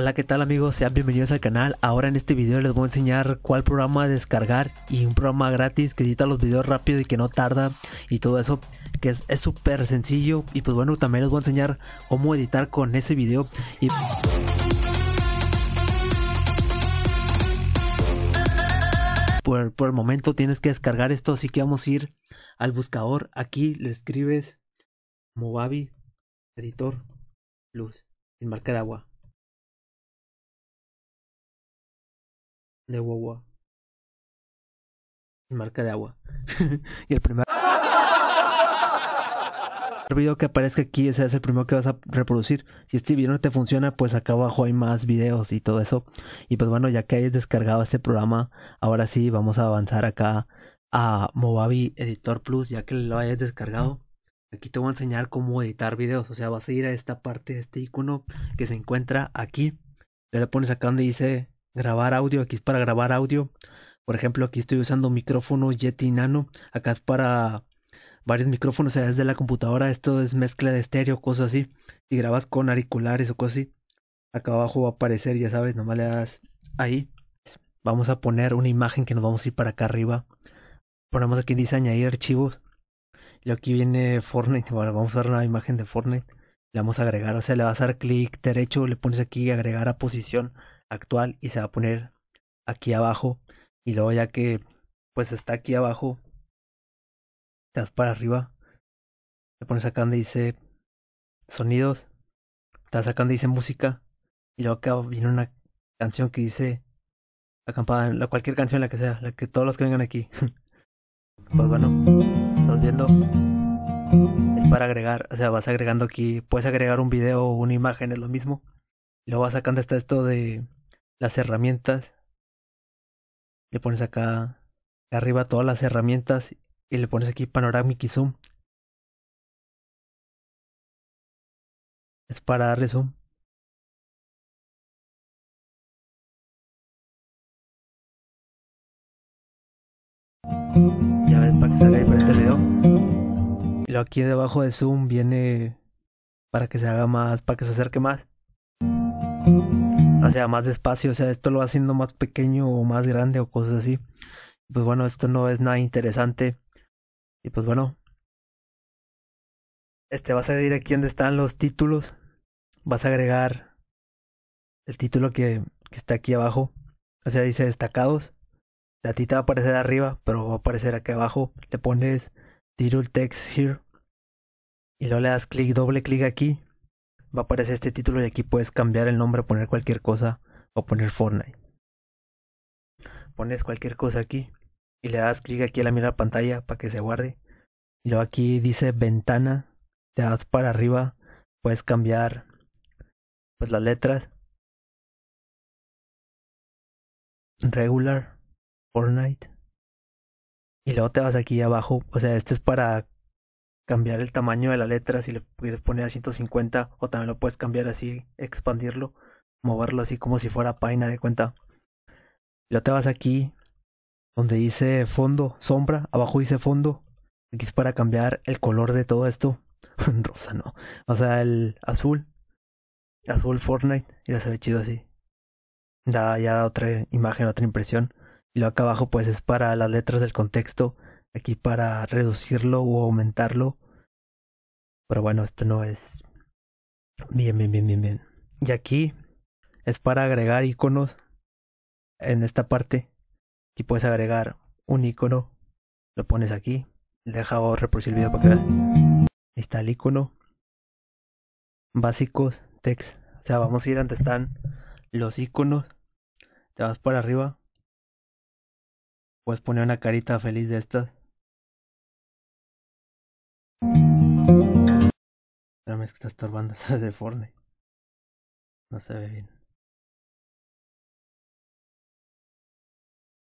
Hola qué tal amigos, sean bienvenidos al canal, ahora en este video les voy a enseñar cuál programa descargar y un programa gratis que edita los videos rápido y que no tarda y todo eso que es súper sencillo y pues bueno también les voy a enseñar cómo editar con ese video Por, el momento tienes que descargar esto así que vamos a ir al buscador, aquí le escribes Movavi Editor Luz, en marca de agua de guagua. Marca de agua. y el primer video que aparezca aquí, ese es el primero que vas a reproducir. Si este video no te funciona, pues acá abajo hay más videos y todo eso. Y pues bueno, ya que hayas descargado este programa, ahora sí vamos a avanzar acá a Movavi Editor Plus, ya que lo hayas descargado. Aquí te voy a enseñar cómo editar videos. O sea, vas a ir a esta parte, este icono que se encuentra aquí. Le pones acá donde dice grabar audio, aquí es para grabar audio. Por ejemplo, aquí estoy usando micrófono Yeti Nano, acá es para varios micrófonos, o sea, de la computadora, esto es mezcla de estéreo, cosas así. Si grabas con auriculares o cosas así, acá abajo va a aparecer, ya sabes, nomás le das ahí. Vamos a poner una imagen que nos vamos a ir para acá arriba. Ponemos aquí dice añadir archivos. Y aquí viene Fortnite. Bueno, vamos a usar una imagen de Fortnite. Le vamos a agregar, o sea, le vas a dar clic derecho, le pones aquí agregar a posición actual y se va a poner aquí abajo y luego ya que pues está aquí abajo te para arriba le pones acá donde dice sonidos Estás sacando acá donde dice música y luego acá viene una canción que dice acampada la cualquier canción la que sea la que todos los que vengan aquí pues bueno viendo es para agregar o sea vas agregando aquí puedes agregar un video o una imagen es lo mismo lo vas sacando hasta esto de las herramientas. Le pones acá arriba todas las herramientas y le pones aquí panoramic y zoom. Es para darle zoom. Ya ves, para que salga diferente el video. Y luego aquí debajo de zoom viene para que se haga más, para que se acerque más. O sea, más despacio, o sea, esto lo va haciendo más pequeño o más grande o cosas así. Pues bueno, esto no es nada interesante. Y pues bueno. Este vas a ir aquí donde están los títulos. Vas a agregar el título que, está aquí abajo. O sea, dice destacados. la ti te va a aparecer arriba, pero va a aparecer aquí abajo. Le pones title text here. Y luego le das clic, doble clic aquí va a aparecer este título y aquí puedes cambiar el nombre, poner cualquier cosa o poner Fortnite. Pones cualquier cosa aquí y le das clic aquí a la mira pantalla para que se guarde. Y luego aquí dice ventana, te das para arriba, puedes cambiar pues las letras. Regular, Fortnite. Y luego te vas aquí abajo, o sea, este es para cambiar el tamaño de la letra si le quieres poner a 150 o también lo puedes cambiar así, expandirlo, moverlo así como si fuera página de cuenta. Ya te vas aquí donde dice fondo, sombra, abajo dice fondo. Aquí es para cambiar el color de todo esto. Rosa no. O sea, el azul. Azul Fortnite. Ya se ve chido así. Da ya otra imagen, otra impresión. Y lo acá abajo pues es para las letras del contexto aquí para reducirlo o aumentarlo. Pero bueno, esto no es. Bien, bien, bien, bien, bien. Y aquí es para agregar iconos en esta parte. Aquí puedes agregar un icono. Lo pones aquí. Deja reproducir el video para que veas. está el icono. Básicos, text. O sea, vamos a ir donde están los iconos. Te vas para arriba. Puedes poner una carita feliz de estas. que está estorbando eso de Forne. No se ve bien.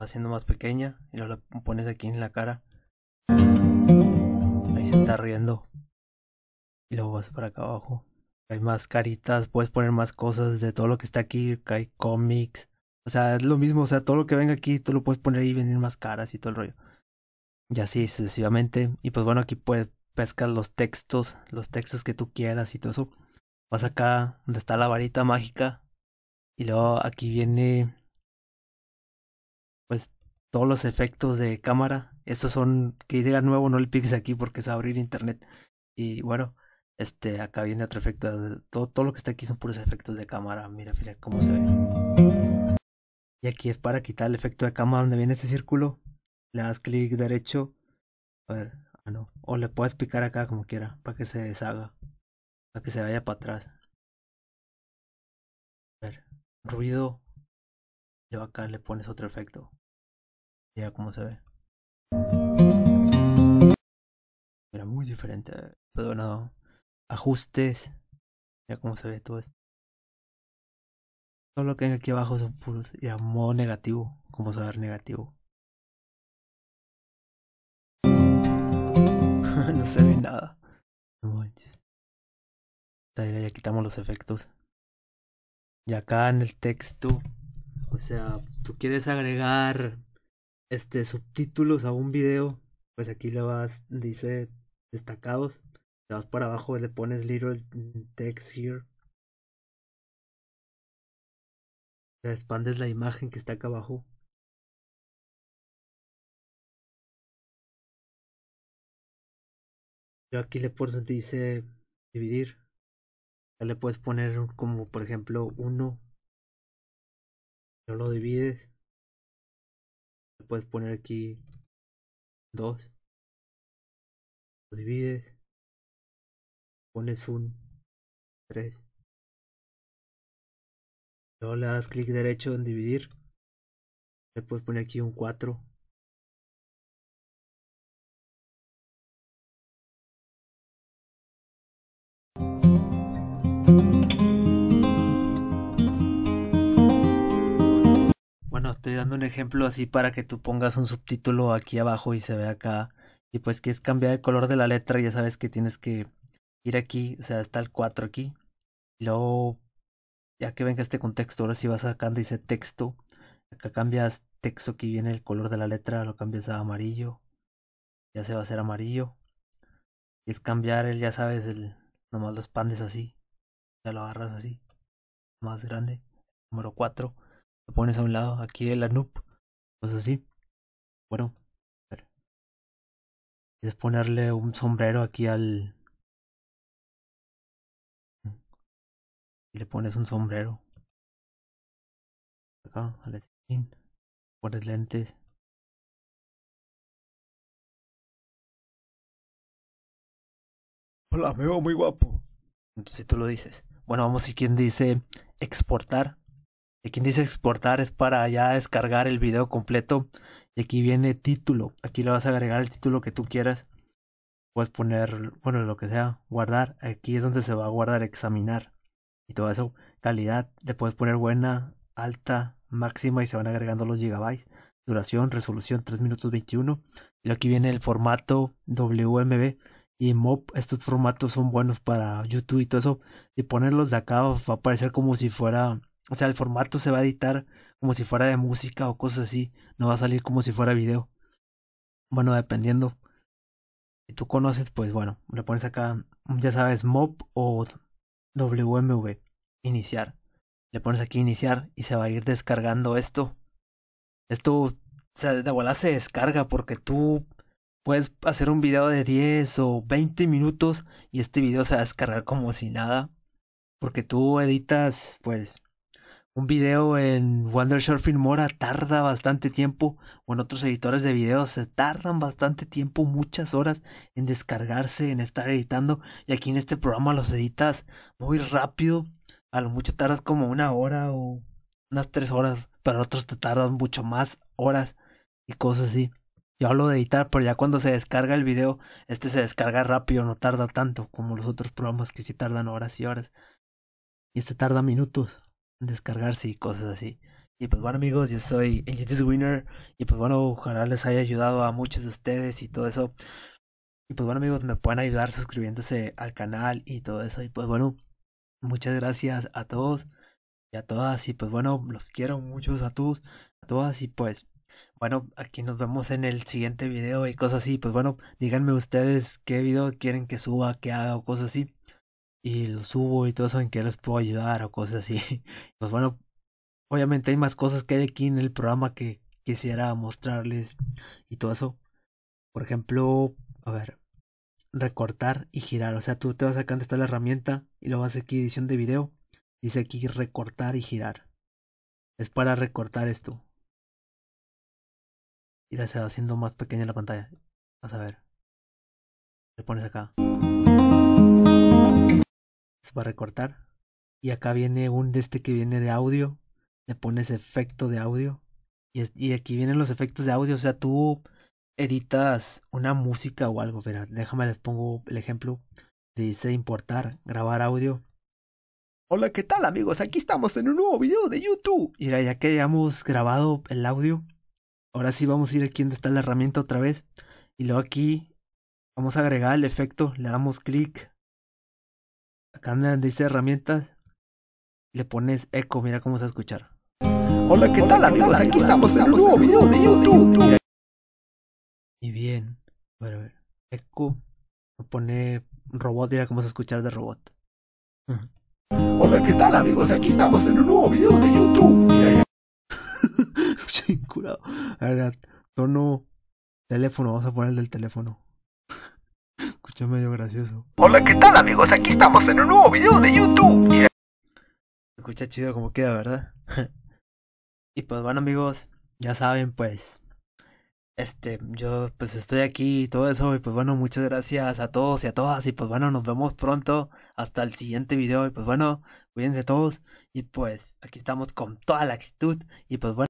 Haciendo más pequeña y luego la pones aquí en la cara. Ahí se está riendo. Y luego vas para acá abajo. Hay más caritas, puedes poner más cosas de todo lo que está aquí. Hay cómics. O sea, es lo mismo. O sea, todo lo que venga aquí, tú lo puedes poner ahí y venir más caras y todo el rollo. Y así sucesivamente. Y pues bueno, aquí puedes pescas los textos, los textos que tú quieras y todo eso. Vas acá donde está la varita mágica y luego aquí viene pues todos los efectos de cámara. Estos son que de nuevo, no le piques aquí porque se va a abrir internet. Y bueno, este acá viene otro efecto. Todo, todo lo que está aquí son puros efectos de cámara. Mira, fíjate cómo se ve. Y aquí es para quitar el efecto de cámara donde viene ese círculo. Le das clic derecho. A ver, o le puedes picar acá como quiera, para que se deshaga. Para que se vaya para atrás. A ver, ruido. Yo acá le pones otro efecto. Mira cómo se ve. Era muy diferente. Pero Ajustes. Mira cómo se ve todo esto. Todo lo que hay aquí abajo son puros. Y modo negativo. Como se va negativo. no se ve nada. Ya quitamos los efectos. Y acá en el texto, o sea, tú quieres agregar este subtítulos a un video, pues aquí le vas, dice destacados, le vas para abajo, le pones little text here. expandes la imagen que está acá abajo aquí le puedes te dice dividir. Ya le puedes poner como por ejemplo 1. No lo divides. Le puedes poner aquí 2. Lo divides. Pones un 3. Luego le das clic derecho en dividir. Le puedes poner aquí un 4. Bueno, estoy dando un ejemplo así para que tú pongas un subtítulo aquí abajo y se vea acá. Y pues quieres cambiar el color de la letra, ya sabes que tienes que ir aquí, o sea, está el 4 aquí. Y luego, ya que venga este contexto, ahora si vas acá dice texto, acá cambias texto, aquí viene el color de la letra, lo cambias a amarillo. Ya se va a hacer amarillo. Y es cambiar el, ya sabes, el nomás los pandes así. Ya lo agarras así. Más grande. Número 4 lo pones a un lado, aquí la noob. pues así. Bueno, es ponerle un sombrero aquí al. Y le pones un sombrero. Acá, al skin. Pones lentes. Hola, me veo muy guapo. Si tú lo dices. Bueno, vamos a ver quién dice exportar. Aquí dice exportar es para ya descargar el video completo. Y aquí viene título. Aquí le vas a agregar el título que tú quieras. Puedes poner, bueno, lo que sea, guardar. Aquí es donde se va a guardar, examinar. Y todo eso. Calidad. Le puedes poner buena, alta, máxima y se van agregando los gigabytes. Duración, resolución 3 minutos 21. Y aquí viene el formato WMB y MOP, estos formatos son buenos para YouTube y todo eso. Y ponerlos de acá va a parecer como si fuera o sea, el formato se va a editar como si fuera de música o cosas así. No va a salir como si fuera video. Bueno, dependiendo. Si tú conoces, pues bueno, le pones acá, ya sabes, MOP o WMV. Iniciar. Le pones aquí iniciar y se va a ir descargando esto. Esto, o sea, de verdad se descarga porque tú puedes hacer un video de 10 o 20 minutos y este video se va a descargar como si nada. Porque tú editas, pues, un video en Wondershore Filmora tarda bastante tiempo, o en otros editores de videos se tardan bastante tiempo, muchas horas en descargarse, en estar editando, y aquí en este programa los editas muy rápido, a lo mucho tardas como una hora o unas tres horas, pero otros te tardan mucho más horas y cosas así. Yo hablo de editar, pero ya cuando se descarga el video, este se descarga rápido, no tarda tanto como los otros programas que sí tardan horas y horas. Y este tarda minutos descargarse y cosas así. Y pues bueno amigos, yo soy el Winner y pues bueno, ojalá les haya ayudado a muchos de ustedes y todo eso. Y pues bueno amigos, me pueden ayudar suscribiéndose al canal y todo eso. Y pues bueno, muchas gracias a todos y a todas. Y pues bueno, los quiero muchos a todos, a todas y pues bueno, aquí nos vemos en el siguiente video y cosas así. Pues bueno, díganme ustedes qué video quieren que suba, que haga o cosas así y lo subo y todo eso en que les puedo ayudar o cosas así. Pues bueno, obviamente hay más cosas que hay aquí en el programa que quisiera mostrarles y todo eso. Por ejemplo, a ver, recortar y girar. O sea, tú te vas acá donde está la herramienta y lo vas aquí edición de video. Dice aquí recortar y girar. Es para recortar esto. Y la se va haciendo más pequeña la pantalla. Vas a ver. Le pones acá va a recortar. Y acá viene un de este que viene de audio. Le pones efecto de audio. Y, y aquí vienen los efectos de audio. O sea, tú editas una música o algo. Verá, déjame les pongo el ejemplo. dice importar, grabar audio. Hola, ¿qué tal amigos? Aquí estamos en un nuevo video de YouTube. Mira, ya que hayamos grabado el audio, ahora sí vamos a ir aquí donde está la herramienta otra vez. Y luego aquí vamos a agregar el efecto. Le damos clic Cambian, dice herramientas. Le pones eco, mira cómo se va a escuchar. Hola, ¿qué tal, amigos? Aquí estamos en un nuevo video de YouTube. Y bien, bueno, a ver, eco. Pone robot, mira cómo se va a escuchar de robot. Hola, ¿qué tal amigos? Aquí estamos en un nuevo video de YouTube. Bien A ver, tono teléfono, vamos a poner el del teléfono medio gracioso. Hola, ¿qué tal amigos? Aquí estamos en un nuevo video de YouTube. escucha chido como queda, ¿verdad? y pues bueno amigos, ya saben pues... Este, yo pues estoy aquí y todo eso y pues bueno, muchas gracias a todos y a todas y pues bueno, nos vemos pronto hasta el siguiente video y pues bueno, cuídense todos y pues aquí estamos con toda la actitud y pues bueno.